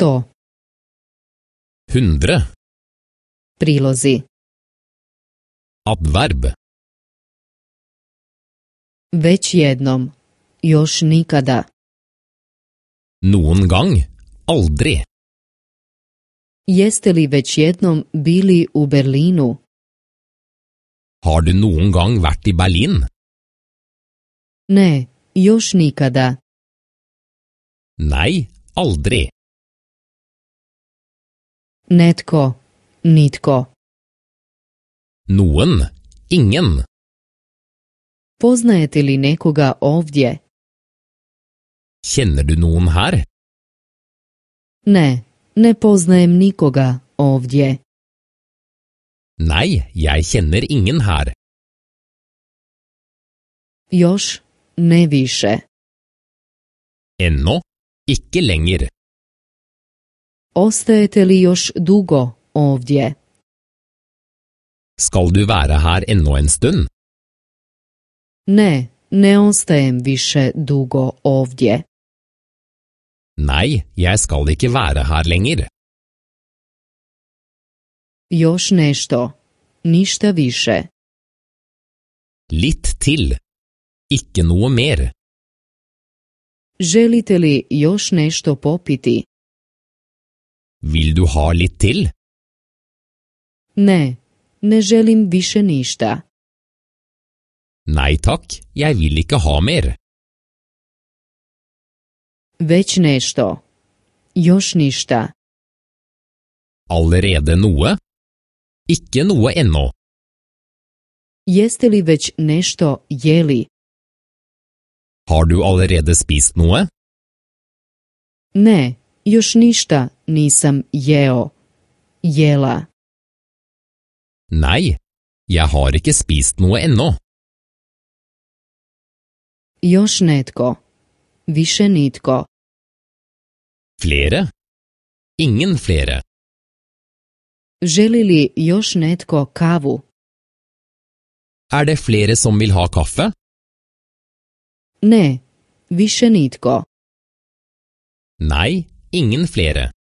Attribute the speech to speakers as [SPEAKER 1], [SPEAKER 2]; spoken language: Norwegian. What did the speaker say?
[SPEAKER 1] Sto.
[SPEAKER 2] Hundre. Prilozi. Adverb.
[SPEAKER 1] Već jednom. Još nikada.
[SPEAKER 2] Noen gang. Aldri.
[SPEAKER 1] Jeste li već jednom bili u Berlinu?
[SPEAKER 2] Har du noen gang vært i Berlin?
[SPEAKER 1] Ne, još nikada.
[SPEAKER 2] Nei, aldri. Netko. Nitko. Noen. Ingen.
[SPEAKER 1] Poznajete li nekoga ovdje?
[SPEAKER 2] Kjenner du noen her?
[SPEAKER 1] Ne, ne poznajem nikoga ovdje.
[SPEAKER 2] Nei, jeg kjenner ingen her.
[SPEAKER 1] Još ne više.
[SPEAKER 2] Ennå ikke lenger.
[SPEAKER 1] Ostajete li još dugo ovdje?
[SPEAKER 2] Skal du være her ennå en stund?
[SPEAKER 1] Ne, ne ostajem više dugo ovdje.
[SPEAKER 2] Nei, jeg skal ikke være her lenger.
[SPEAKER 1] Još nešto. Ništa više.
[SPEAKER 2] Litt til. Ikke noe mer.
[SPEAKER 1] Želite li još nešto popiti?
[SPEAKER 2] Vil du ha litt til?
[SPEAKER 1] Ne, ne želim više ništa.
[SPEAKER 2] Nei takk, jeg vil ikke ha mer.
[SPEAKER 1] Već nešto. Još ništa.
[SPEAKER 2] Allerede noe? Ikke noe ennå.
[SPEAKER 1] Jeste li već nešto jeli?
[SPEAKER 2] Har du allerede spist noe?
[SPEAKER 1] Ne, još ništa, nisam jeo. Jela.
[SPEAKER 2] Nei, jeg har ikke spist noe ennå.
[SPEAKER 1] Još netko. Više nitko.
[SPEAKER 2] Flere? Ingen flere.
[SPEAKER 1] Želi li još netko kavu?
[SPEAKER 2] Er det flere som vil ha kaffe?
[SPEAKER 1] Ne, više nitko.
[SPEAKER 2] Nei, ingen flere.